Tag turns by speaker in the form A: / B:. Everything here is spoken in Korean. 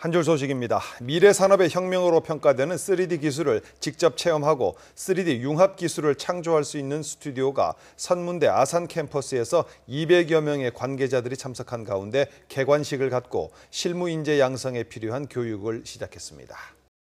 A: 한줄 소식입니다. 미래 산업의 혁명으로 평가되는 3D 기술을 직접 체험하고 3D 융합 기술을 창조할 수 있는 스튜디오가 선문대 아산 캠퍼스에서 200여 명의 관계자들이 참석한 가운데 개관식을 갖고 실무 인재 양성에 필요한 교육을 시작했습니다.